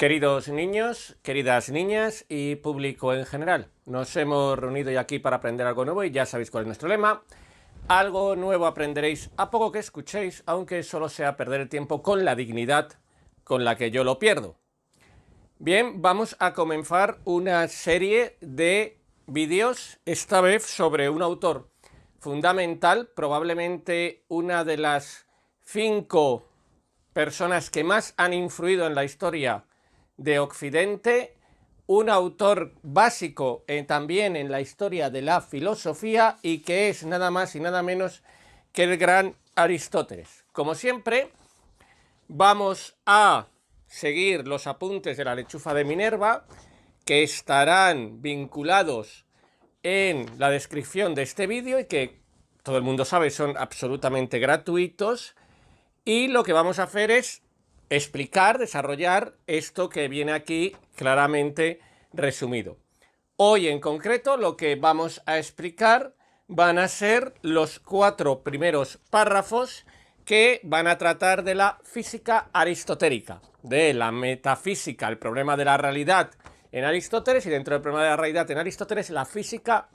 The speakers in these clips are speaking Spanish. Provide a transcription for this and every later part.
Queridos niños, queridas niñas y público en general, nos hemos reunido aquí para aprender algo nuevo y ya sabéis cuál es nuestro lema. Algo nuevo aprenderéis a poco que escuchéis, aunque solo sea perder el tiempo con la dignidad con la que yo lo pierdo. Bien, vamos a comenzar una serie de vídeos, esta vez sobre un autor fundamental, probablemente una de las cinco personas que más han influido en la historia de Occidente, un autor básico eh, también en la historia de la filosofía y que es nada más y nada menos que el gran Aristóteles. Como siempre, vamos a seguir los apuntes de la lechufa de Minerva, que estarán vinculados en la descripción de este vídeo y que todo el mundo sabe son absolutamente gratuitos. Y lo que vamos a hacer es explicar, desarrollar esto que viene aquí claramente resumido. Hoy en concreto lo que vamos a explicar van a ser los cuatro primeros párrafos que van a tratar de la física aristotélica, de la metafísica, el problema de la realidad en Aristóteles y dentro del problema de la realidad en Aristóteles la física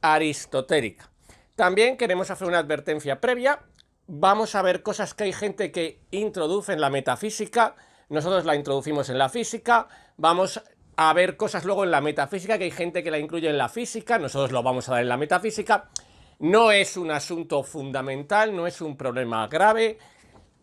aristotélica. También queremos hacer una advertencia previa vamos a ver cosas que hay gente que introduce en la metafísica, nosotros la introducimos en la física, vamos a ver cosas luego en la metafísica, que hay gente que la incluye en la física, nosotros lo vamos a dar en la metafísica. No es un asunto fundamental, no es un problema grave,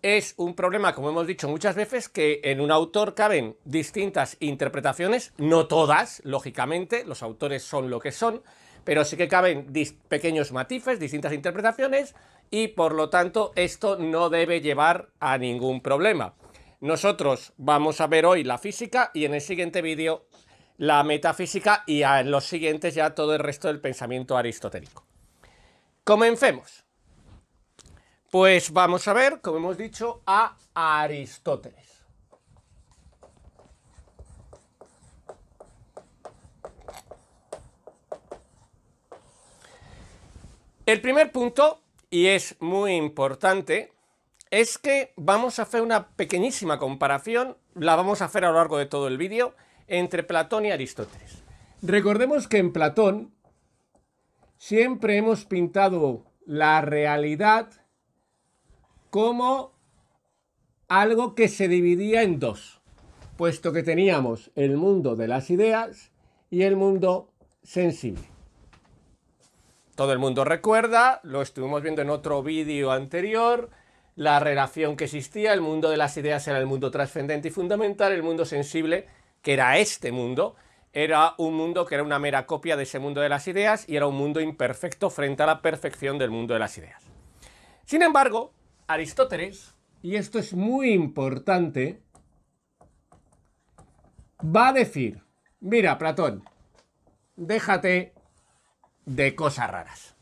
es un problema, como hemos dicho muchas veces, que en un autor caben distintas interpretaciones, no todas, lógicamente, los autores son lo que son, pero sí que caben pequeños matices, distintas interpretaciones, y por lo tanto esto no debe llevar a ningún problema. Nosotros vamos a ver hoy la física y en el siguiente vídeo la metafísica y en los siguientes ya todo el resto del pensamiento aristotélico. Comencemos. Pues vamos a ver, como hemos dicho, a Aristóteles. El primer punto y es muy importante, es que vamos a hacer una pequeñísima comparación, la vamos a hacer a lo largo de todo el vídeo, entre Platón y Aristóteles. Recordemos que en Platón siempre hemos pintado la realidad como algo que se dividía en dos, puesto que teníamos el mundo de las ideas y el mundo sensible. Todo el mundo recuerda, lo estuvimos viendo en otro vídeo anterior, la relación que existía, el mundo de las ideas era el mundo trascendente y fundamental, el mundo sensible, que era este mundo, era un mundo que era una mera copia de ese mundo de las ideas y era un mundo imperfecto frente a la perfección del mundo de las ideas. Sin embargo, Aristóteles, y esto es muy importante, va a decir, mira, Platón, déjate de cosas raras.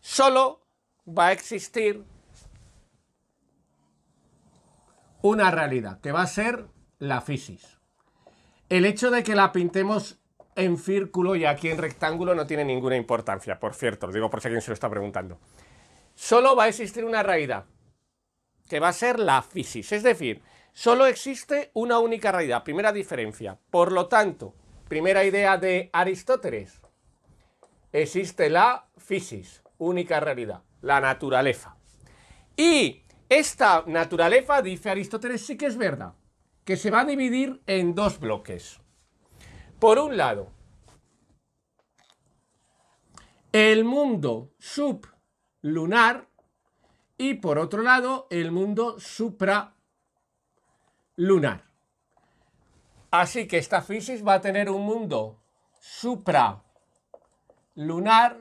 Solo va a existir una realidad, que va a ser la fisis. El hecho de que la pintemos en círculo y aquí en rectángulo no tiene ninguna importancia, por cierto, lo digo por si alguien se lo está preguntando. Solo va a existir una realidad, que va a ser la fisis, es decir, solo existe una única realidad, primera diferencia. Por lo tanto, primera idea de Aristóteles, existe la fisis, única realidad, la naturaleza. Y esta naturaleza, dice Aristóteles, sí que es verdad, que se va a dividir en dos bloques. Por un lado, el mundo sublunar y por otro lado, el mundo supralunar. Así que esta física va a tener un mundo supra lunar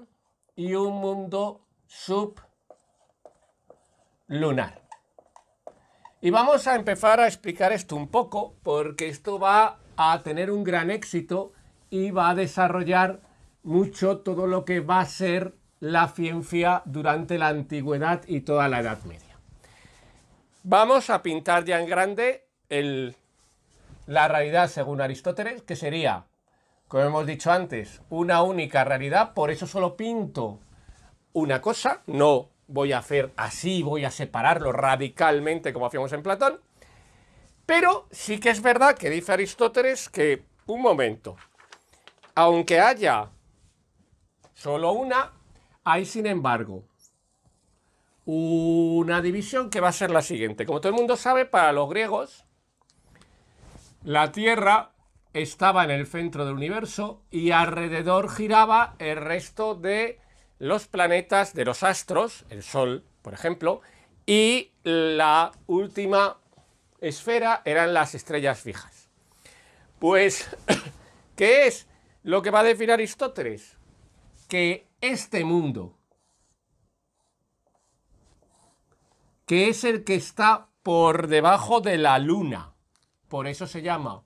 y un mundo sublunar. Y vamos a empezar a explicar esto un poco, porque esto va a tener un gran éxito y va a desarrollar mucho todo lo que va a ser la ciencia durante la antigüedad y toda la Edad Media. Vamos a pintar ya en grande la realidad según Aristóteles, que sería como hemos dicho antes, una única realidad, por eso solo pinto una cosa, no voy a hacer así, voy a separarlo radicalmente como hacíamos en Platón, pero sí que es verdad que dice Aristóteles que, un momento, aunque haya solo una, hay sin embargo una división que va a ser la siguiente. Como todo el mundo sabe, para los griegos, la Tierra estaba en el centro del universo y alrededor giraba el resto de los planetas, de los astros, el Sol, por ejemplo, y la última esfera eran las estrellas fijas. Pues, ¿qué es lo que va a definir Aristóteles? Que este mundo, que es el que está por debajo de la luna, por eso se llama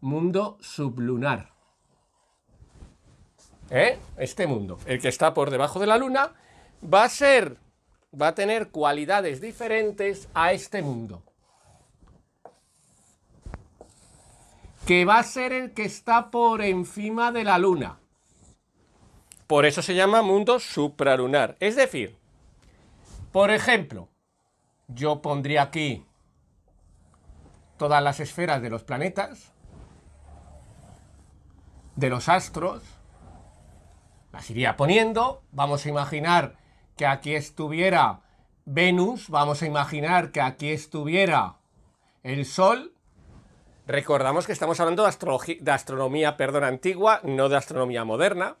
mundo sublunar. ¿Eh? Este mundo, el que está por debajo de la luna, va a ser, va a tener cualidades diferentes a este mundo. Que va a ser el que está por encima de la luna. Por eso se llama mundo supralunar. Es decir, por ejemplo, yo pondría aquí todas las esferas de los planetas de los astros, las iría poniendo, vamos a imaginar que aquí estuviera Venus, vamos a imaginar que aquí estuviera el Sol. Recordamos que estamos hablando de, astronomía perdón, antigua, no de astronomía moderna.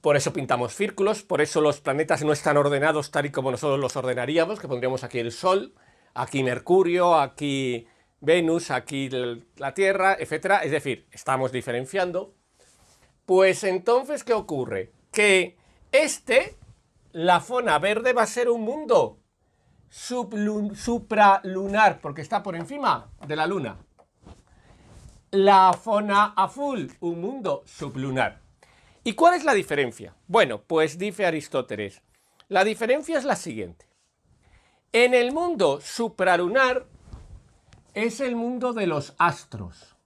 Por eso pintamos círculos, por eso los planetas no están ordenados tal y como nosotros los ordenaríamos, que pondríamos aquí el Sol, aquí Mercurio, aquí Venus, aquí la Tierra, etcétera, es decir, estamos diferenciando, pues entonces, ¿qué ocurre? Que este, la zona verde, va a ser un mundo supralunar, porque está por encima de la Luna. La zona azul, un mundo sublunar. ¿Y cuál es la diferencia? Bueno, pues dice Aristóteles, la diferencia es la siguiente. En el mundo supralunar es el mundo de los astros.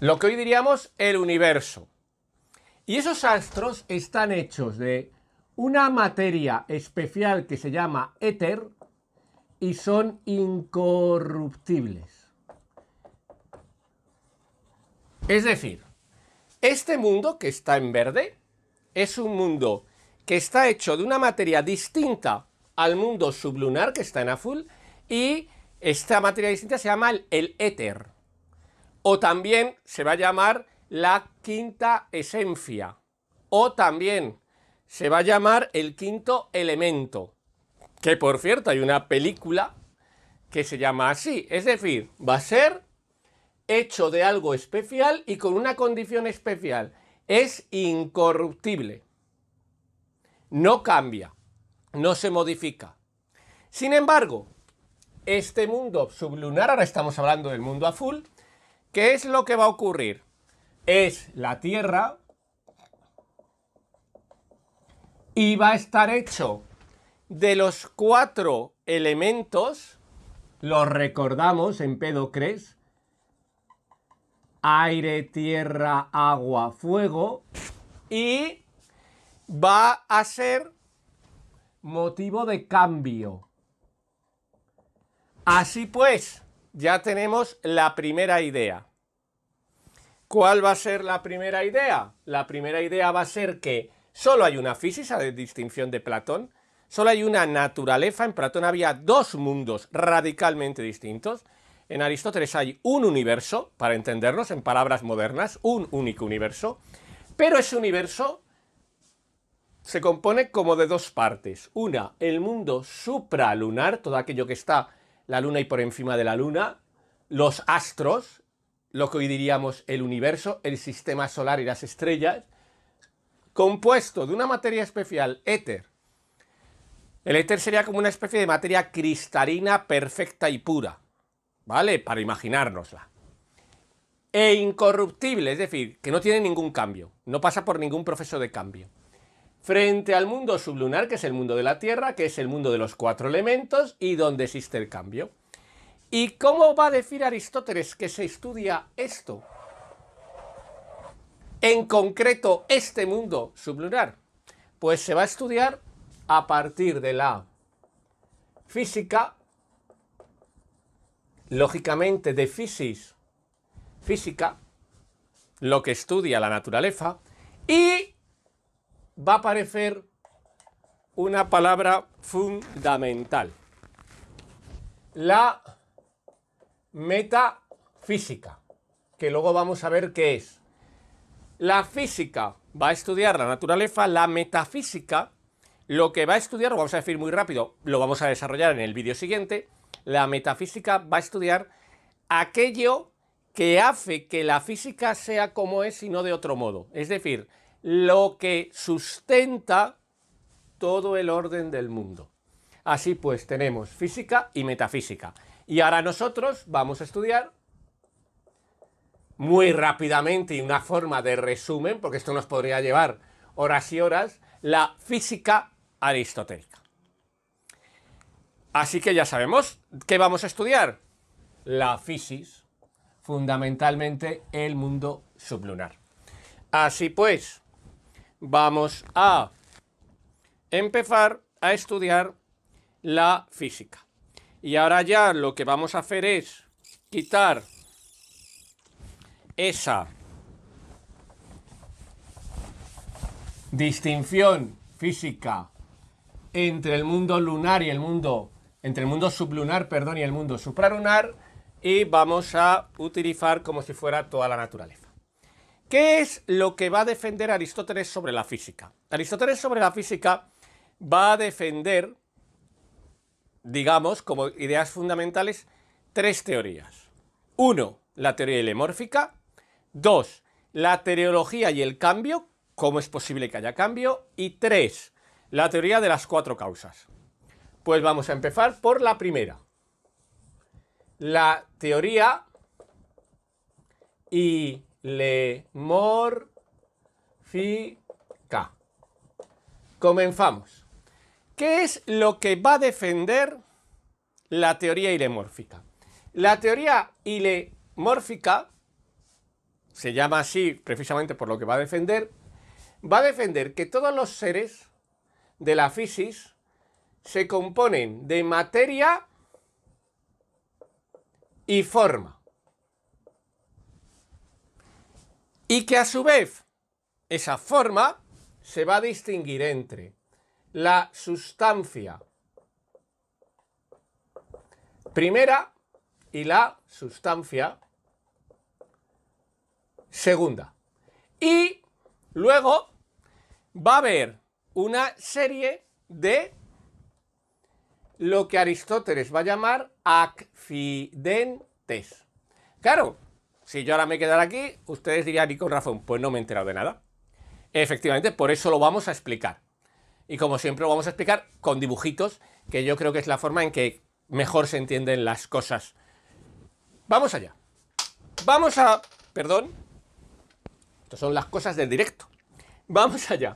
Lo que hoy diríamos el universo. Y esos astros están hechos de una materia especial que se llama éter y son incorruptibles. Es decir, este mundo que está en verde es un mundo que está hecho de una materia distinta al mundo sublunar que está en azul y esta materia distinta se llama el, éter. O también se va a llamar la quinta esencia. O también se va a llamar el quinto elemento. Que por cierto, hay una película que se llama así. Es decir, va a ser hecho de algo especial y con una condición especial. Es incorruptible. No cambia. No se modifica. Sin embargo, este mundo sublunar, ahora estamos hablando del mundo azul, ¿qué es lo que va a ocurrir? Es la Tierra y va a estar hecho de los cuatro elementos, los recordamos en Pedocres, aire, tierra, agua, fuego, y va a ser motivo de cambio. Así pues, ya tenemos la primera idea. ¿Cuál va a ser la primera idea? La primera idea va a ser que solo hay una física de distinción de Platón, solo hay una naturaleza, en Platón había dos mundos radicalmente distintos, en Aristóteles hay un universo, para entendernos en palabras modernas, un único universo, pero ese universo se compone como de dos partes. Una, el mundo supralunar, todo aquello que está la Luna y por encima de la Luna, los astros, lo que hoy diríamos el universo, el sistema solar y las estrellas, compuesto de una materia especial, éter. El éter sería como una especie de materia cristalina perfecta y pura, ¿vale? Para imaginárnosla. E incorruptible, es decir, que no tiene ningún cambio, no pasa por ningún proceso de cambio frente al mundo sublunar, que es el mundo de la Tierra, que es el mundo de los cuatro elementos y donde existe el cambio. ¿Y cómo va a decir Aristóteles que se estudia esto? En concreto, este mundo sublunar. Pues se va a estudiar a partir de la física, lógicamente de física, lo que estudia la naturaleza, y va a aparecer una palabra fundamental, la metafísica, que luego vamos a ver qué es. La física va a estudiar la naturaleza, la metafísica lo que va a estudiar, lo vamos a decir muy rápido, lo vamos a desarrollar en el vídeo siguiente, la metafísica va a estudiar aquello que hace que la física sea como es y no de otro modo. Es decir, lo que sustenta todo el orden del mundo. Así pues, tenemos física y metafísica. Y ahora nosotros vamos a estudiar muy rápidamente y una forma de resumen, porque esto nos podría llevar horas y horas, la física aristotélica. Así que ya sabemos qué vamos a estudiar. La física, fundamentalmente el mundo sublunar. Así pues, vamos a empezar a estudiar la física. Y ahora ya lo que vamos a hacer es quitar esa distinción física entre el mundo lunar y el mundo entre el mundo sublunar, perdón, y el mundo supralunar y vamos a utilizar como si fuera toda la naturaleza. ¿Qué es lo que va a defender Aristóteles sobre la física? Aristóteles sobre la física va a defender, digamos, como ideas fundamentales, tres teorías. Uno, la teoría helemórfica. Dos, la teleología y el cambio, cómo es posible que haya cambio. Y tres, la teoría de las cuatro causas. Pues vamos a empezar por la primera. La teoría y le k Comenzamos. ¿Qué es lo que va a defender la teoría ilemórfica? La teoría ilemórfica, se llama así precisamente por lo que va a defender, va a defender que todos los seres de la física se componen de materia y forma. y que a su vez esa forma se va a distinguir entre la sustancia primera y la sustancia segunda. Y luego va a haber una serie de lo que Aristóteles va a llamar accidentes. Claro, si yo ahora me quedara aquí, ustedes dirían, y con razón, pues no me he enterado de nada. Efectivamente, por eso lo vamos a explicar. Y como siempre lo vamos a explicar con dibujitos, que yo creo que es la forma en que mejor se entienden las cosas. Vamos allá. Vamos a... Perdón. Estas son las cosas del directo. Vamos allá.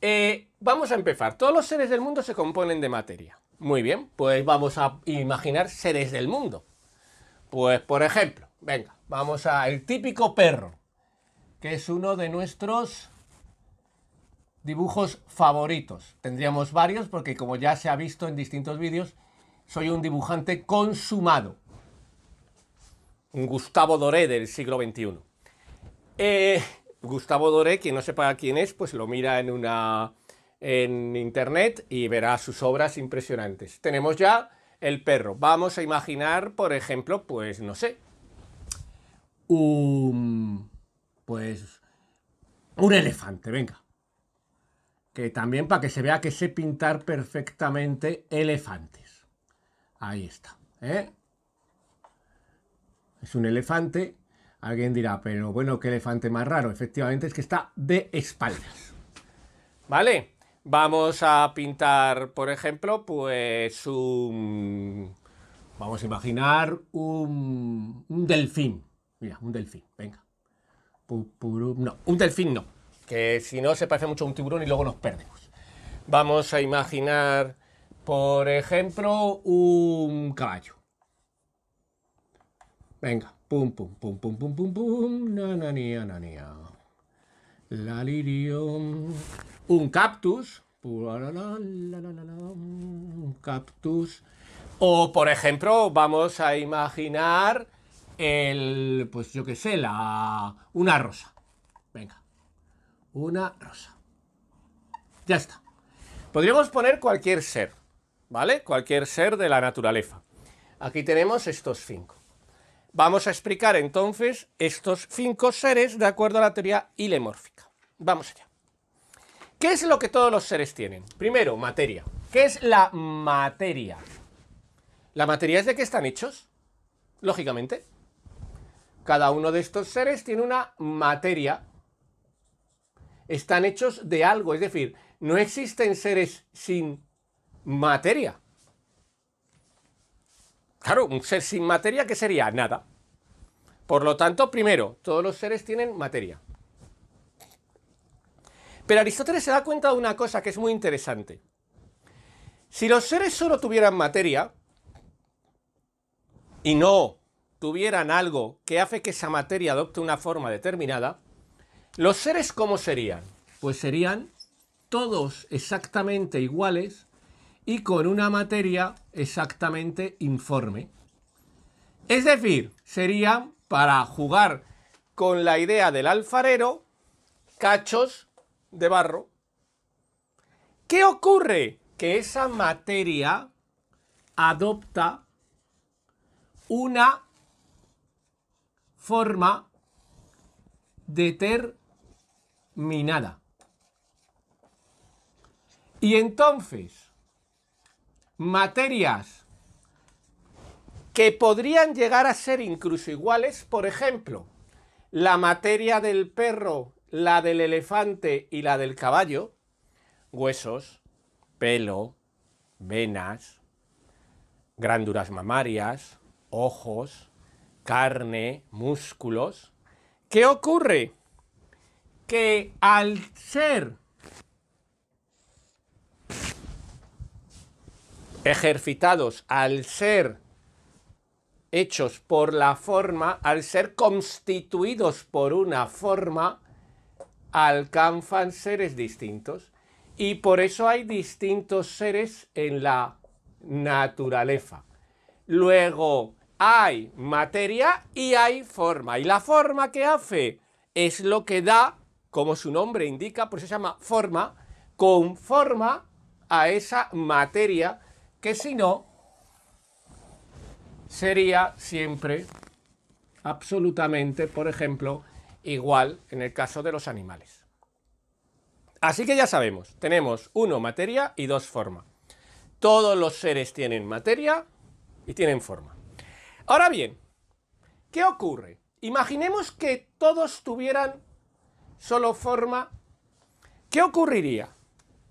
Eh, vamos a empezar. Todos los seres del mundo se componen de materia. Muy bien, pues vamos a imaginar seres del mundo. Pues por ejemplo, venga, Vamos a El típico perro, que es uno de nuestros dibujos favoritos. Tendríamos varios porque como ya se ha visto en distintos vídeos, soy un dibujante consumado. Un Gustavo Doré del siglo XXI. Eh, Gustavo Doré, quien no sepa quién es, pues lo mira en una en internet y verá sus obras impresionantes. Tenemos ya el perro. Vamos a imaginar, por ejemplo, pues no sé, un, pues, un elefante, venga. Que también para que se vea que sé pintar perfectamente elefantes. Ahí está. ¿eh? Es un elefante. Alguien dirá, pero bueno, qué elefante más raro. Efectivamente es que está de espaldas. ¿Vale? Vamos a pintar, por ejemplo, pues un... Vamos a imaginar un delfín un delfín, venga. no, un delfín no, que si no se parece mucho a un tiburón y luego nos perdemos. Vamos a imaginar, por ejemplo, un caballo. Venga, pum, pum, pum, pum, pum, pum, pum, nananía, nananía. La Un cactus. Un cactus. O, por ejemplo, vamos a imaginar el, pues yo qué sé, la, una rosa. Venga, una rosa. Ya está. Podríamos poner cualquier ser, ¿vale? Cualquier ser de la naturaleza. Aquí tenemos estos cinco. Vamos a explicar entonces estos cinco seres de acuerdo a la teoría ilemórfica. Vamos allá. ¿Qué es lo que todos los seres tienen? Primero, materia. ¿Qué es la materia? La materia es de qué están hechos, lógicamente. Cada uno de estos seres tiene una materia. Están hechos de algo, es decir, no existen seres sin materia. Claro, un ser sin materia, ¿qué sería? Nada. Por lo tanto, primero, todos los seres tienen materia. Pero Aristóteles se da cuenta de una cosa que es muy interesante. Si los seres solo tuvieran materia, y no tuvieran algo que hace que esa materia adopte una forma determinada, los seres ¿cómo serían? Pues serían todos exactamente iguales y con una materia exactamente informe. Es decir, serían, para jugar con la idea del alfarero, cachos de barro. ¿Qué ocurre? Que esa materia adopta una forma determinada. Y entonces, materias que podrían llegar a ser incluso iguales, por ejemplo, la materia del perro, la del elefante y la del caballo, huesos, pelo, venas, grándulas mamarias, ojos, carne, músculos. ¿Qué ocurre? Que al ser ejercitados, al ser hechos por la forma, al ser constituidos por una forma, alcanzan seres distintos. Y por eso hay distintos seres en la naturaleza. Luego, hay materia y hay forma. Y la forma que hace es lo que da, como su nombre indica, pues se llama forma, conforma a esa materia que si no sería siempre absolutamente, por ejemplo, igual en el caso de los animales. Así que ya sabemos, tenemos uno materia y dos forma. Todos los seres tienen materia y tienen forma. Ahora bien, ¿qué ocurre? Imaginemos que todos tuvieran solo forma. ¿Qué ocurriría?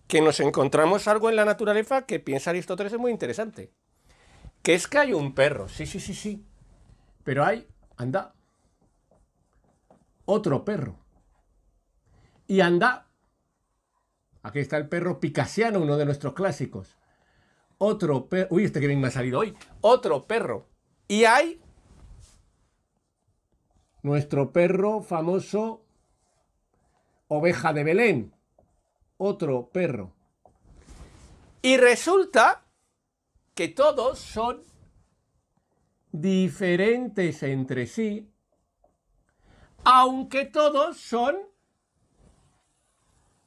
Que nos encontramos algo en la naturaleza que piensa Aristóteles es muy interesante. Que es que hay un perro, sí, sí, sí, sí. Pero hay, anda, otro perro. Y anda, aquí está el perro picasiano, uno de nuestros clásicos. Otro perro, uy, este que me ha salido hoy. Otro perro y hay nuestro perro famoso oveja de Belén, otro perro. Y resulta que todos son diferentes entre sí, aunque todos son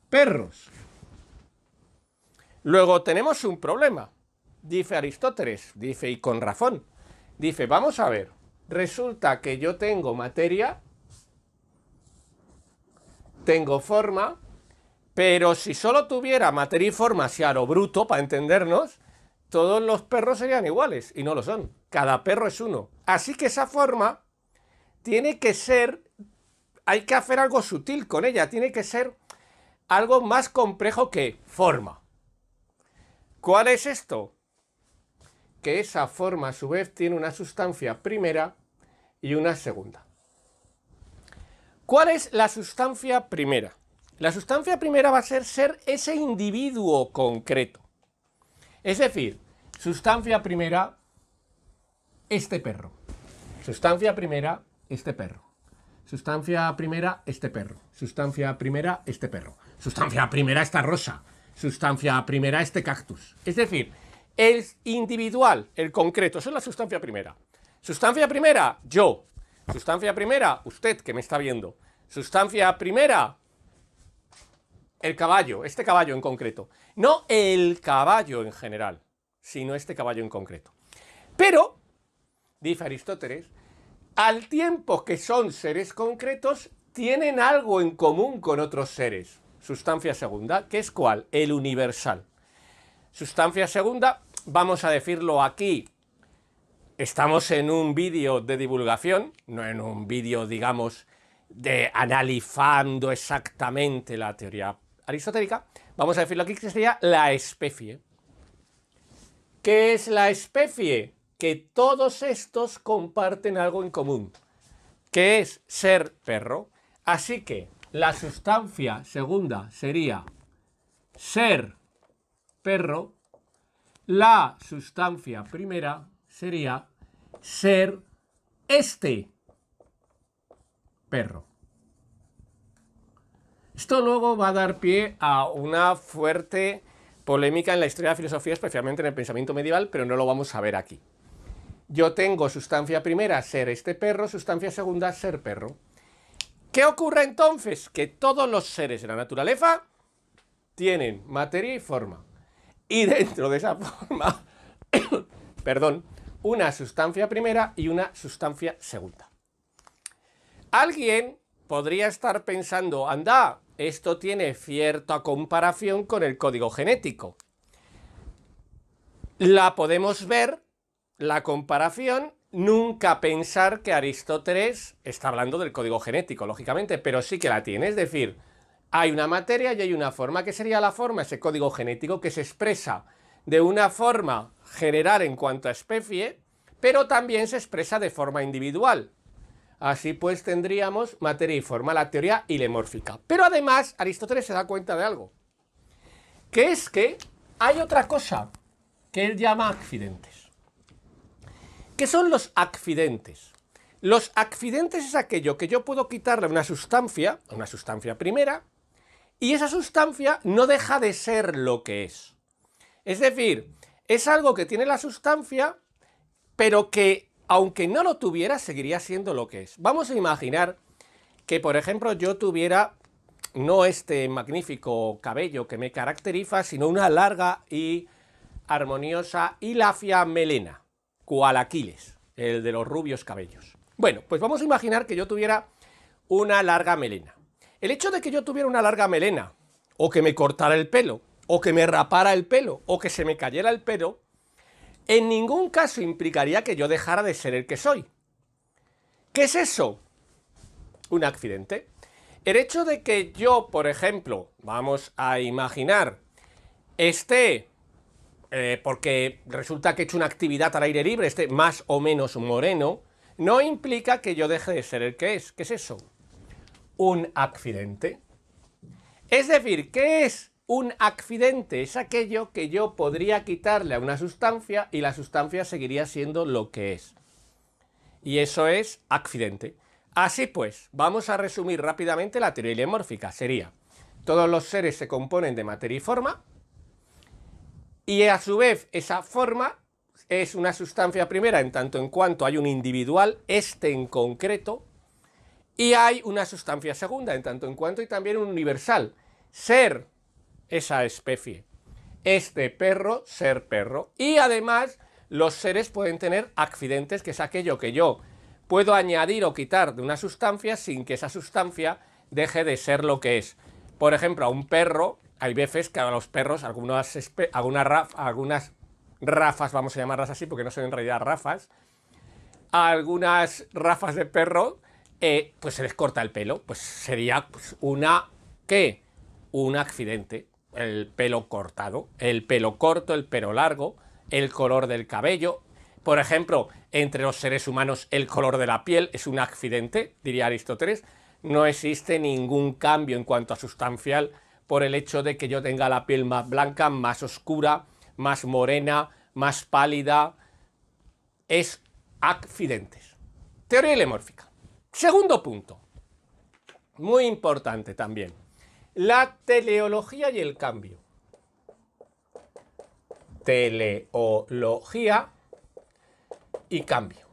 perros. Luego tenemos un problema, dice Aristóteles, dice y con razón. Dice, vamos a ver, resulta que yo tengo materia, tengo forma, pero si solo tuviera materia y forma, si lo bruto, para entendernos, todos los perros serían iguales, y no lo son. Cada perro es uno. Así que esa forma tiene que ser, hay que hacer algo sutil con ella, tiene que ser algo más complejo que forma. ¿Cuál es esto? esa forma a su vez tiene una sustancia primera y una segunda. ¿Cuál es la sustancia primera? La sustancia primera va a ser ser ese individuo concreto. Es decir, sustancia primera, este perro. Sustancia primera, este perro. Sustancia primera, este perro. Sustancia primera, este perro. Sustancia primera, esta rosa. Sustancia primera, este cactus. Es decir, el individual, el concreto, eso es la sustancia primera. Sustancia primera, yo. Sustancia primera, usted que me está viendo. Sustancia primera, el caballo, este caballo en concreto. No el caballo en general, sino este caballo en concreto. Pero, dice Aristóteles, al tiempo que son seres concretos, tienen algo en común con otros seres. Sustancia segunda, que es cuál? El universal. Sustancia segunda, vamos a decirlo aquí, estamos en un vídeo de divulgación, no en un vídeo, digamos, de analizando exactamente la teoría aristotélica, vamos a decirlo aquí, que sería la especie. ¿Qué es la especie? Que todos estos comparten algo en común, que es ser perro. Así que la sustancia segunda sería ser perro la sustancia primera sería ser este perro. Esto luego va a dar pie a una fuerte polémica en la historia de la filosofía, especialmente en el pensamiento medieval, pero no lo vamos a ver aquí. Yo tengo sustancia primera, ser este perro, sustancia segunda, ser perro. ¿Qué ocurre entonces? Que todos los seres de la naturaleza tienen materia y forma y dentro de esa forma, perdón, una sustancia primera y una sustancia segunda. Alguien podría estar pensando, anda, esto tiene cierta comparación con el código genético. La podemos ver, la comparación, nunca pensar que Aristóteles está hablando del código genético, lógicamente, pero sí que la tiene, es decir, hay una materia y hay una forma. que sería la forma? Ese código genético que se expresa de una forma general en cuanto a especie, pero también se expresa de forma individual. Así pues tendríamos materia y forma, la teoría ilemórfica. Pero además Aristóteles se da cuenta de algo, que es que hay otra cosa que él llama accidentes. ¿Qué son los accidentes? Los accidentes es aquello que yo puedo quitarle a una sustancia, a una sustancia primera, y esa sustancia no deja de ser lo que es. Es decir, es algo que tiene la sustancia, pero que aunque no lo tuviera, seguiría siendo lo que es. Vamos a imaginar que, por ejemplo, yo tuviera no este magnífico cabello que me caracteriza, sino una larga y armoniosa y melena, cual Aquiles, el de los rubios cabellos. Bueno, pues vamos a imaginar que yo tuviera una larga melena. El hecho de que yo tuviera una larga melena, o que me cortara el pelo, o que me rapara el pelo, o que se me cayera el pelo, en ningún caso implicaría que yo dejara de ser el que soy. ¿Qué es eso? Un accidente. El hecho de que yo, por ejemplo, vamos a imaginar, esté, eh, porque resulta que he hecho una actividad al aire libre, esté más o menos moreno, no implica que yo deje de ser el que es. ¿Qué es eso? un accidente? Es decir, ¿qué es un accidente? Es aquello que yo podría quitarle a una sustancia y la sustancia seguiría siendo lo que es. Y eso es accidente. Así pues, vamos a resumir rápidamente la teoría mórfica Sería, todos los seres se componen de materia y forma, y a su vez esa forma es una sustancia primera en tanto en cuanto hay un individual, este en concreto, y hay una sustancia segunda, en tanto en cuanto, y también universal. Ser esa especie. Este perro, ser perro. Y además, los seres pueden tener accidentes, que es aquello que yo puedo añadir o quitar de una sustancia sin que esa sustancia deje de ser lo que es. Por ejemplo, a un perro, hay veces que a los perros, algunas, algunas rafas, vamos a llamarlas así porque no son en realidad rafas, a algunas rafas de perro eh, pues se les corta el pelo. Pues sería pues, una, ¿qué? Un accidente. El pelo cortado, el pelo corto, el pelo largo, el color del cabello. Por ejemplo, entre los seres humanos el color de la piel es un accidente, diría Aristóteles. No existe ningún cambio en cuanto a sustancial por el hecho de que yo tenga la piel más blanca, más oscura, más morena, más pálida. Es accidentes. Teoría helemórfica. Segundo punto, muy importante también, la teleología y el cambio. Teleología y cambio.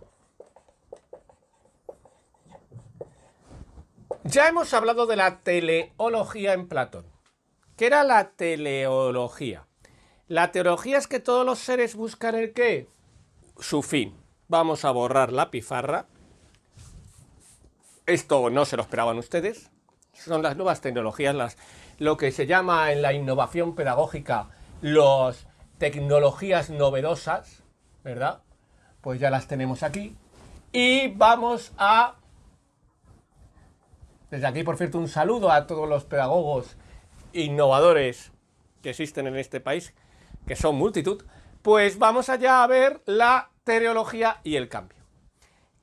Ya hemos hablado de la teleología en Platón. ¿Qué era la teleología? La teología es que todos los seres buscan el qué? Su fin. Vamos a borrar la pizarra esto no se lo esperaban ustedes. Son las nuevas tecnologías, las, lo que se llama en la innovación pedagógica las tecnologías novedosas, ¿verdad? Pues ya las tenemos aquí. Y vamos a... Desde aquí, por cierto, un saludo a todos los pedagogos innovadores que existen en este país, que son multitud. Pues vamos allá a ver la teleología y el cambio.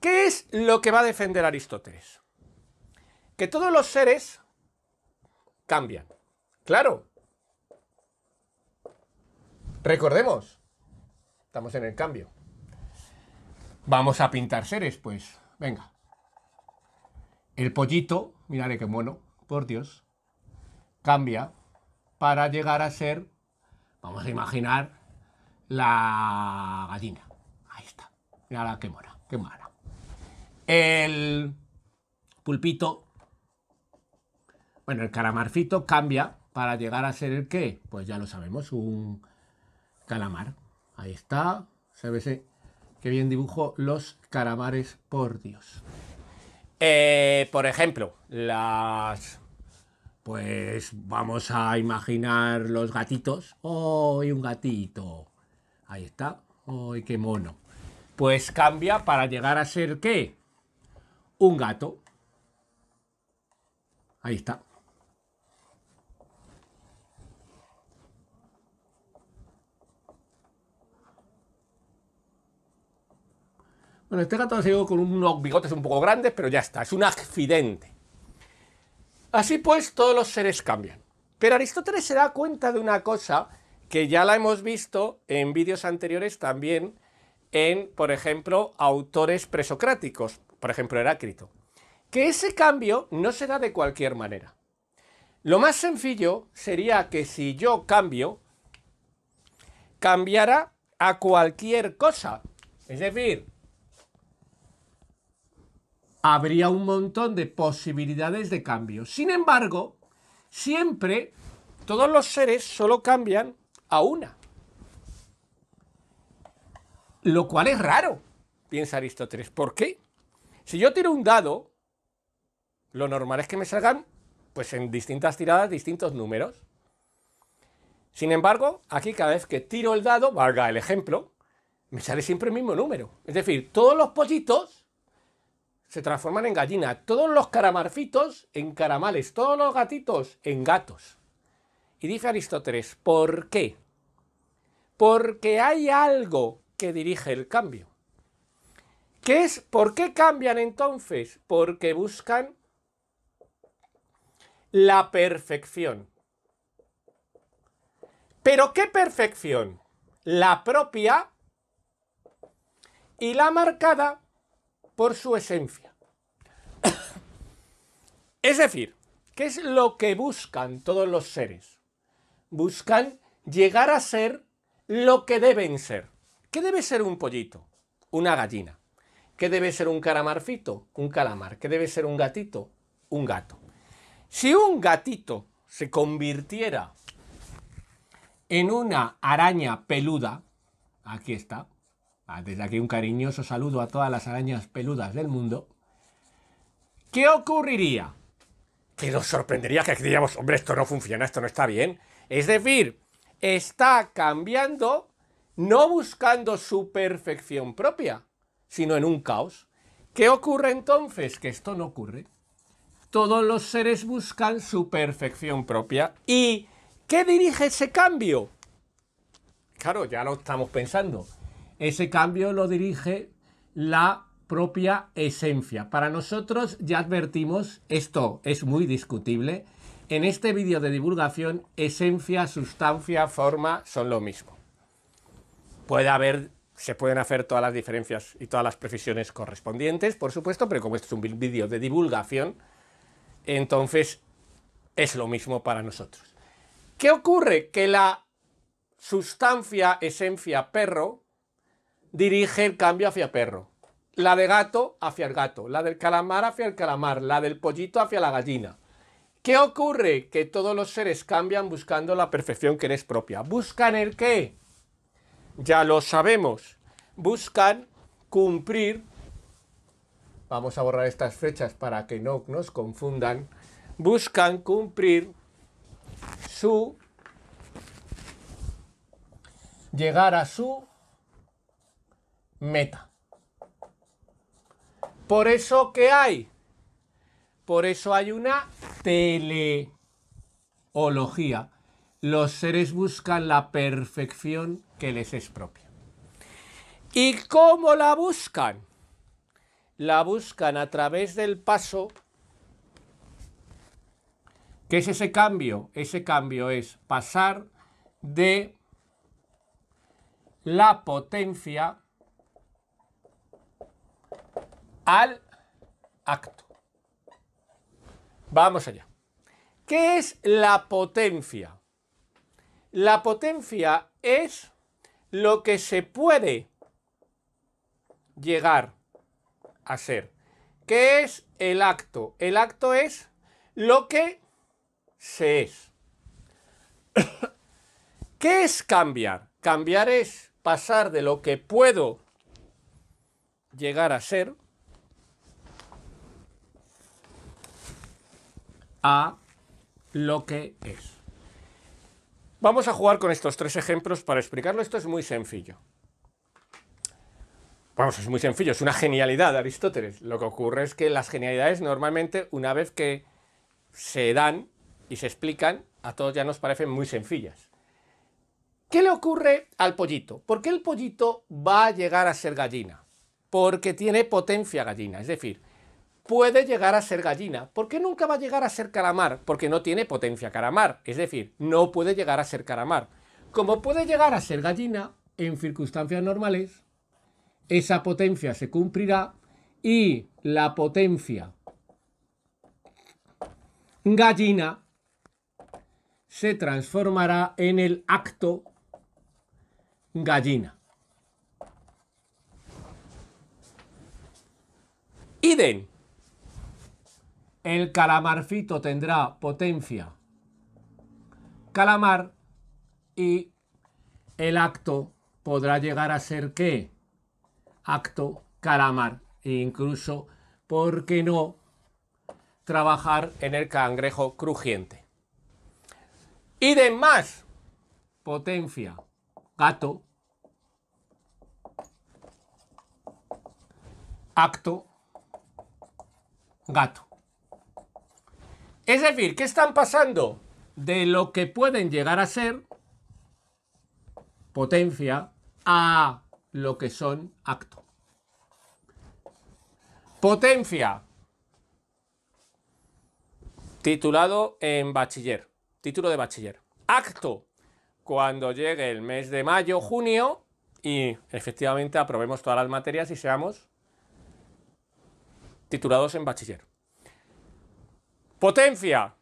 ¿Qué es lo que va a defender Aristóteles? Que todos los seres cambian. Claro. Recordemos, estamos en el cambio. Vamos a pintar seres, pues. Venga. El pollito, mirad qué bueno, por Dios, cambia para llegar a ser, vamos a imaginar, la gallina. Ahí está. Mirad qué mona, qué mala. El pulpito, bueno, el calamarfito cambia para llegar a ser el qué? Pues ya lo sabemos, un calamar. Ahí está, se ve eh? que bien dibujo los calamares, por Dios. Eh, por ejemplo, las... Pues vamos a imaginar los gatitos. ¡Oh, un gatito! Ahí está. ¡Ay, qué mono! Pues cambia para llegar a ser qué? un gato. Ahí está. Bueno, este gato ha sido con unos bigotes un poco grandes, pero ya está, es un accidente. Así pues, todos los seres cambian. Pero Aristóteles se da cuenta de una cosa que ya la hemos visto en vídeos anteriores también en, por ejemplo, autores presocráticos, por ejemplo Heráclito, que ese cambio no se da de cualquier manera. Lo más sencillo sería que si yo cambio, cambiara a cualquier cosa. Es decir, habría un montón de posibilidades de cambio. Sin embargo, siempre todos los seres solo cambian a una. Lo cual es raro, piensa Aristóteles. ¿Por qué? Si yo tiro un dado, lo normal es que me salgan, pues en distintas tiradas, distintos números. Sin embargo, aquí cada vez que tiro el dado, valga el ejemplo, me sale siempre el mismo número. Es decir, todos los pollitos se transforman en gallina, todos los caramarfitos en caramales, todos los gatitos en gatos. Y dice Aristóteles, ¿por qué? Porque hay algo que dirige el cambio. ¿Qué es? ¿Por qué cambian entonces? Porque buscan la perfección. ¿Pero qué perfección? La propia y la marcada por su esencia. es decir, ¿qué es lo que buscan todos los seres? Buscan llegar a ser lo que deben ser. ¿Qué debe ser un pollito? Una gallina. ¿Qué debe ser un caramarfito? Un calamar. ¿Qué debe ser un gatito? Un gato. Si un gatito se convirtiera en una araña peluda, aquí está, ah, desde aquí un cariñoso saludo a todas las arañas peludas del mundo, ¿qué ocurriría? Que nos sorprendería que diríamos, hombre, esto no funciona, esto no está bien. Es decir, está cambiando no buscando su perfección propia, sino en un caos. ¿Qué ocurre entonces? Que esto no ocurre. Todos los seres buscan su perfección propia. ¿Y qué dirige ese cambio? Claro, ya lo estamos pensando. Ese cambio lo dirige la propia esencia. Para nosotros ya advertimos, esto es muy discutible, en este vídeo de divulgación, esencia, sustancia, forma son lo mismo. Puede haber se pueden hacer todas las diferencias y todas las precisiones correspondientes, por supuesto, pero como este es un vídeo de divulgación, entonces es lo mismo para nosotros. ¿Qué ocurre? Que la sustancia, esencia, perro, dirige el cambio hacia perro. La de gato hacia el gato, la del calamar hacia el calamar, la del pollito hacia la gallina. ¿Qué ocurre? Que todos los seres cambian buscando la perfección que les propia. ¿Buscan el qué? ya lo sabemos, buscan cumplir, vamos a borrar estas fechas para que no nos confundan, buscan cumplir su, llegar a su meta. Por eso qué hay, por eso hay una teleología. Los seres buscan la perfección que les es propia. ¿Y cómo la buscan? La buscan a través del paso, que es ese cambio. Ese cambio es pasar de la potencia al acto. Vamos allá. ¿Qué es la potencia? La potencia es lo que se puede llegar a ser. ¿Qué es el acto? El acto es lo que se es. ¿Qué es cambiar? Cambiar es pasar de lo que puedo llegar a ser a lo que es. Vamos a jugar con estos tres ejemplos para explicarlo. Esto es muy sencillo. Vamos, es muy sencillo, es una genialidad Aristóteles. Lo que ocurre es que las genialidades normalmente, una vez que se dan y se explican, a todos ya nos parecen muy sencillas. ¿Qué le ocurre al pollito? ¿Por qué el pollito va a llegar a ser gallina? Porque tiene potencia gallina, es decir, puede llegar a ser gallina. ¿Por qué nunca va a llegar a ser calamar? Porque no tiene potencia caramar, es decir, no puede llegar a ser calamar. Como puede llegar a ser gallina, en circunstancias normales, esa potencia se cumplirá y la potencia gallina se transformará en el acto gallina. Idem, el calamarfito tendrá potencia calamar y el acto podrá llegar a ser qué? Acto calamar. E incluso, ¿por qué no? Trabajar en el cangrejo crujiente. Y demás potencia, gato, acto, gato. Es decir, ¿qué están pasando de lo que pueden llegar a ser potencia a lo que son acto. Potencia. Titulado en bachiller. Título de bachiller. Acto. Cuando llegue el mes de mayo, junio, y efectivamente aprobemos todas las materias y seamos titulados en bachiller. Potencia,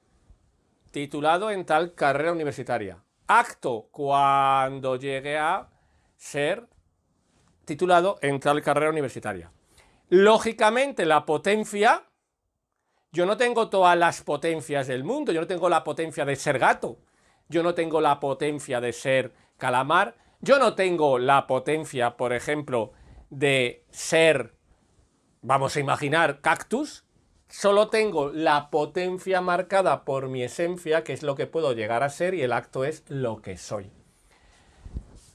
titulado en tal carrera universitaria. Acto, cuando llegue a ser titulado en tal carrera universitaria. Lógicamente, la potencia, yo no tengo todas las potencias del mundo, yo no tengo la potencia de ser gato, yo no tengo la potencia de ser calamar, yo no tengo la potencia, por ejemplo, de ser, vamos a imaginar, cactus, solo tengo la potencia marcada por mi esencia, que es lo que puedo llegar a ser, y el acto es lo que soy.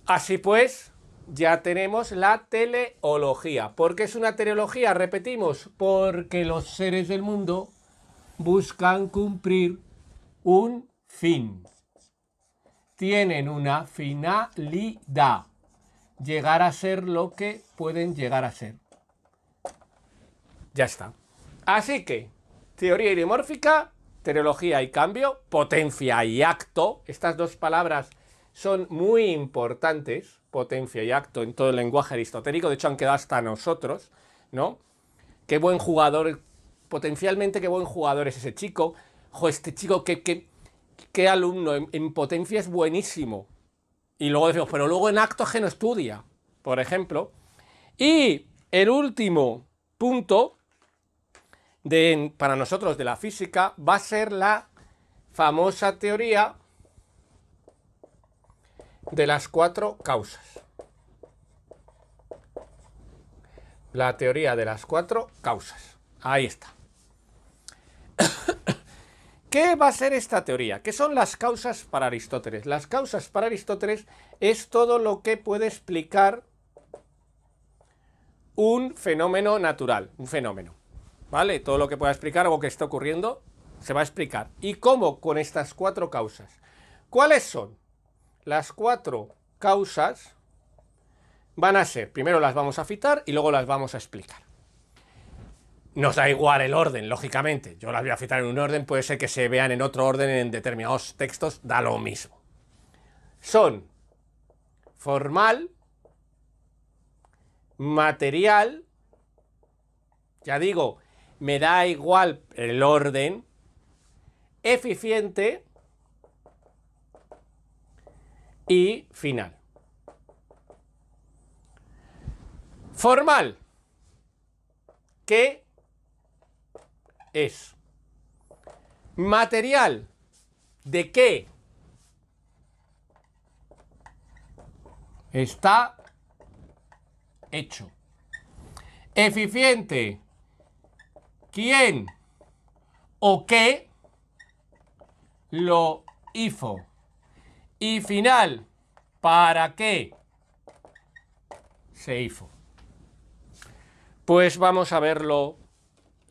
Así pues, ya tenemos la teleología. ¿Por qué es una teleología? Repetimos, porque los seres del mundo buscan cumplir un fin. Tienen una finalidad, llegar a ser lo que pueden llegar a ser. Ya está. Así que, teoría irimórfica, teología y cambio, potencia y acto, estas dos palabras son muy importantes, potencia y acto, en todo el lenguaje aristotélico, de hecho han quedado hasta nosotros, ¿no? Qué buen jugador, potencialmente qué buen jugador es ese chico, o este chico, qué, alumno, en, potencia es buenísimo. Y luego decimos, pero luego en acto que no estudia, por ejemplo. Y el último punto para nosotros de la física va a ser la famosa teoría de las cuatro causas. La teoría de las cuatro causas. Ahí está. ¿Qué va a ser esta teoría? ¿Qué son las causas para Aristóteles? Las causas para Aristóteles es todo lo que puede explicar un fenómeno natural, un fenómeno. ¿vale? Todo lo que pueda explicar o que está ocurriendo se va a explicar. ¿Y cómo? Con estas cuatro causas. ¿Cuáles son? Las cuatro causas van a ser, primero las vamos a fitar y luego las vamos a explicar. Nos da igual el orden, lógicamente. Yo las voy a citar en un orden, puede ser que se vean en otro orden en determinados textos, da lo mismo. Son formal, material, ya digo, me da igual el orden, eficiente y final. Formal. ¿Qué es? Material. ¿De qué? Está hecho. Eficiente quién o qué lo hizo. Y final, ¿para qué se hizo? Pues vamos a verlo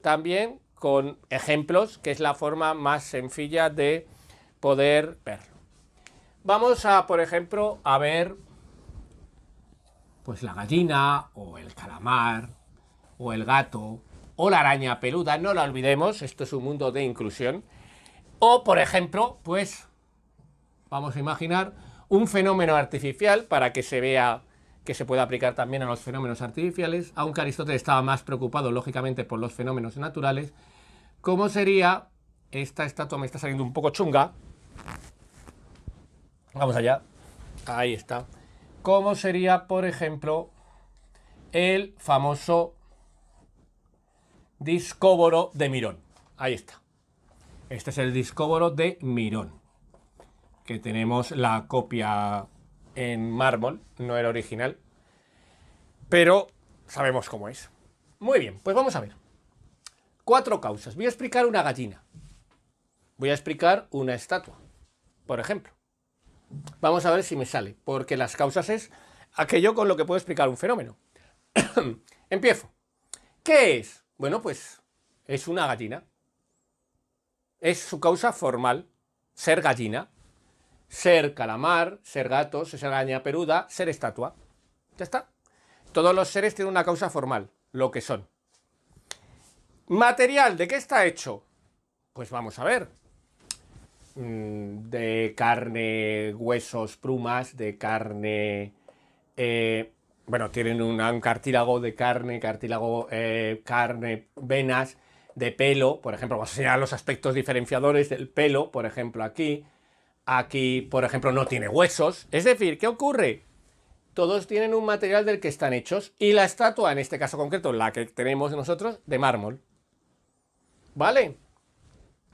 también con ejemplos, que es la forma más sencilla de poder verlo. Vamos a, por ejemplo, a ver pues la gallina o el calamar o el gato o la araña peluda, no la olvidemos, esto es un mundo de inclusión. O, por ejemplo, pues, vamos a imaginar un fenómeno artificial para que se vea que se puede aplicar también a los fenómenos artificiales, aunque Aristóteles estaba más preocupado, lógicamente, por los fenómenos naturales, ¿cómo sería esta estatua? Me está saliendo un poco chunga. Vamos allá. Ahí está. ¿Cómo sería, por ejemplo, el famoso discóboro de Mirón. Ahí está. Este es el discóboro de Mirón, que tenemos la copia en mármol, no era original, pero sabemos cómo es. Muy bien, pues vamos a ver. Cuatro causas. Voy a explicar una gallina. Voy a explicar una estatua, por ejemplo. Vamos a ver si me sale, porque las causas es aquello con lo que puedo explicar un fenómeno. Empiezo. ¿Qué es? Bueno, pues es una gallina. Es su causa formal, ser gallina, ser calamar, ser gato, ser araña peruda, ser estatua. Ya está. Todos los seres tienen una causa formal, lo que son. ¿Material de qué está hecho? Pues vamos a ver. Mm, de carne, huesos, plumas, de carne, eh, bueno, tienen un cartílago de carne, cartílago, eh, carne, venas de pelo, por ejemplo, vamos a enseñar los aspectos diferenciadores del pelo, por ejemplo, aquí, aquí, por ejemplo, no tiene huesos, es decir, ¿qué ocurre? Todos tienen un material del que están hechos y la estatua, en este caso concreto, la que tenemos nosotros, de mármol, ¿vale?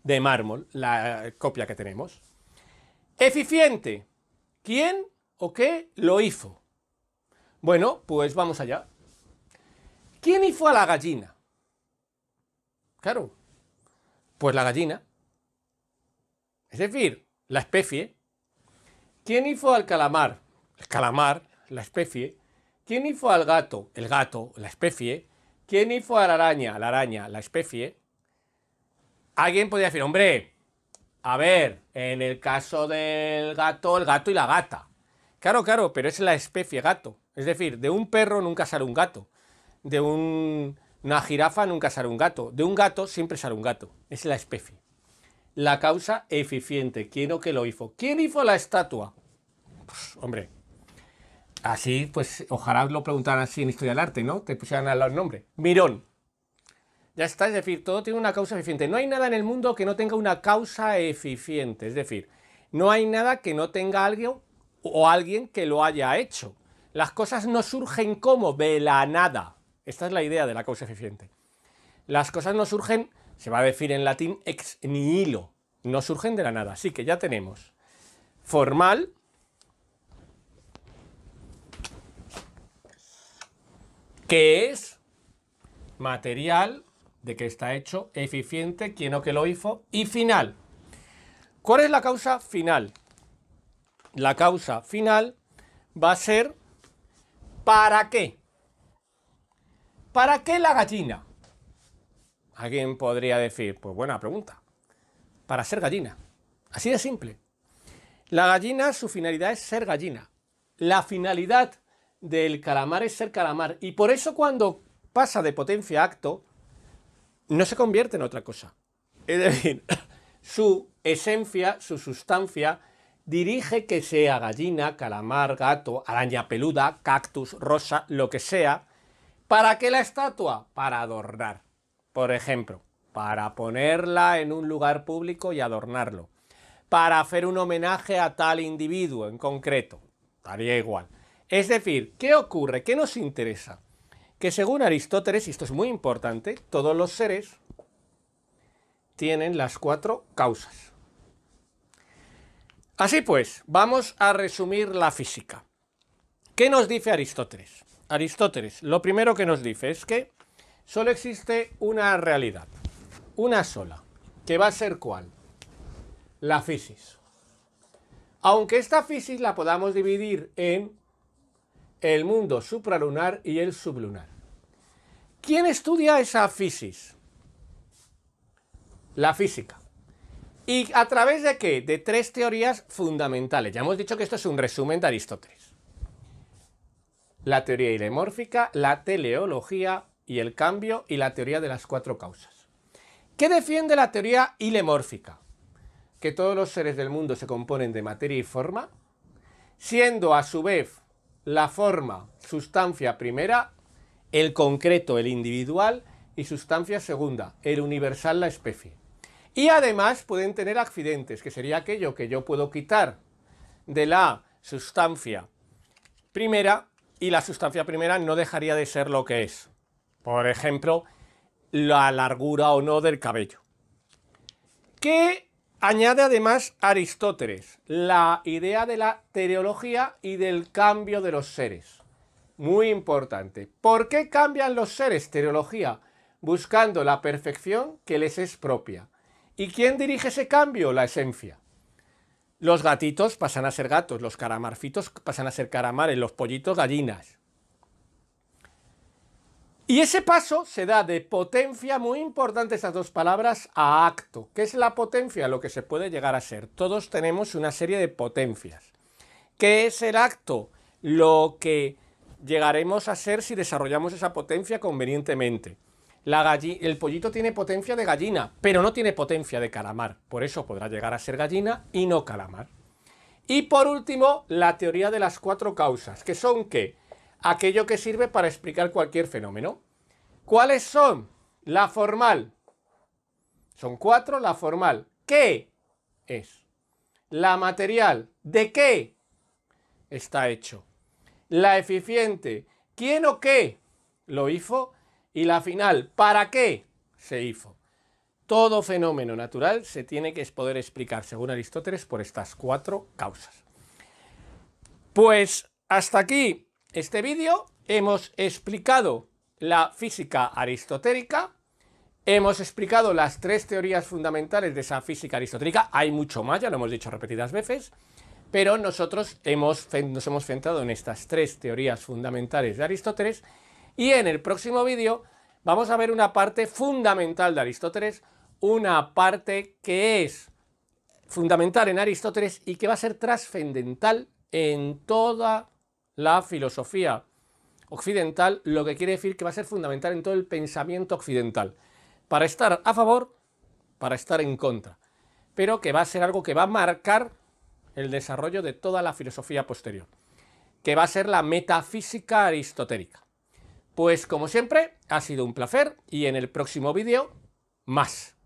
De mármol, la copia que tenemos. Eficiente, ¿quién o qué lo hizo? Bueno, pues vamos allá. ¿Quién hizo a la gallina? Claro, pues la gallina. Es decir, la especie. ¿Quién hizo al calamar? El calamar, la especie. ¿Quién hizo al gato? El gato, la especie. ¿Quién hizo a la araña? La araña, la especie. Alguien podría decir, hombre, a ver, en el caso del gato, el gato y la gata. Claro, claro, pero es la especie gato. Es decir, de un perro nunca sale un gato, de una jirafa nunca sale un gato, de un gato siempre sale un gato, es la especie. La causa eficiente, Quiero que lo hizo? ¿Quién hizo la estatua? Pues, hombre, así pues ojalá lo preguntaran así en Historia del Arte, ¿no? Te pusieran a los nombres. Mirón. Ya está, es decir, todo tiene una causa eficiente. No hay nada en el mundo que no tenga una causa eficiente, es decir, no hay nada que no tenga alguien o alguien que lo haya hecho. Las cosas no surgen como de la nada. Esta es la idea de la causa eficiente. Las cosas no surgen, se va a decir en latín ex nihilo, no surgen de la nada. Así que ya tenemos formal, que es material de que está hecho, eficiente, quien o que lo hizo, y final. ¿Cuál es la causa final? La causa final va a ser ¿Para qué? ¿Para qué la gallina? Alguien podría decir, pues buena pregunta. Para ser gallina. Así de simple. La gallina, su finalidad es ser gallina. La finalidad del calamar es ser calamar. Y por eso cuando pasa de potencia a acto, no se convierte en otra cosa. Es decir, su esencia, su sustancia, dirige que sea gallina, calamar, gato, araña peluda, cactus, rosa, lo que sea. ¿Para qué la estatua? Para adornar. Por ejemplo, para ponerla en un lugar público y adornarlo. Para hacer un homenaje a tal individuo en concreto. Daría igual. Es decir, ¿qué ocurre? ¿Qué nos interesa? Que según Aristóteles, y esto es muy importante, todos los seres tienen las cuatro causas. Así pues, vamos a resumir la física. ¿Qué nos dice Aristóteles? Aristóteles, lo primero que nos dice es que solo existe una realidad, una sola, que va a ser cuál? La física. Aunque esta física la podamos dividir en el mundo supralunar y el sublunar. ¿Quién estudia esa física? La física. ¿Y a través de qué? De tres teorías fundamentales. Ya hemos dicho que esto es un resumen de Aristóteles. La teoría ilemórfica, la teleología y el cambio y la teoría de las cuatro causas. ¿Qué defiende la teoría ilemórfica? Que todos los seres del mundo se componen de materia y forma, siendo a su vez la forma sustancia primera, el concreto, el individual, y sustancia segunda, el universal, la especie. Y además pueden tener accidentes, que sería aquello que yo puedo quitar de la sustancia primera y la sustancia primera no dejaría de ser lo que es. Por ejemplo, la largura o no del cabello. ¿Qué añade además Aristóteles, la idea de la teleología y del cambio de los seres. Muy importante. ¿Por qué cambian los seres Tereología, Buscando la perfección que les es propia. ¿Y quién dirige ese cambio? La esencia. Los gatitos pasan a ser gatos, los caramarfitos pasan a ser caramares, los pollitos gallinas. Y ese paso se da de potencia, muy importante esas dos palabras, a acto. ¿Qué es la potencia? Lo que se puede llegar a ser. Todos tenemos una serie de potencias. ¿Qué es el acto? Lo que llegaremos a ser si desarrollamos esa potencia convenientemente el pollito tiene potencia de gallina, pero no tiene potencia de calamar. Por eso podrá llegar a ser gallina y no calamar. Y por último, la teoría de las cuatro causas, que son qué? aquello que sirve para explicar cualquier fenómeno. ¿Cuáles son? La formal. Son cuatro, la formal. ¿Qué es? La material. ¿De qué está hecho? La eficiente. ¿Quién o qué lo hizo? y la final. ¿Para qué? Se hizo. Todo fenómeno natural se tiene que poder explicar, según Aristóteles, por estas cuatro causas. Pues hasta aquí este vídeo. Hemos explicado la física aristotélica, hemos explicado las tres teorías fundamentales de esa física aristotélica. Hay mucho más, ya lo hemos dicho repetidas veces, pero nosotros nos hemos centrado en estas tres teorías fundamentales de Aristóteles y en el próximo vídeo vamos a ver una parte fundamental de Aristóteles, una parte que es fundamental en Aristóteles y que va a ser trascendental en toda la filosofía occidental, lo que quiere decir que va a ser fundamental en todo el pensamiento occidental, para estar a favor, para estar en contra, pero que va a ser algo que va a marcar el desarrollo de toda la filosofía posterior, que va a ser la metafísica aristotélica. Pues como siempre, ha sido un placer y en el próximo vídeo, más.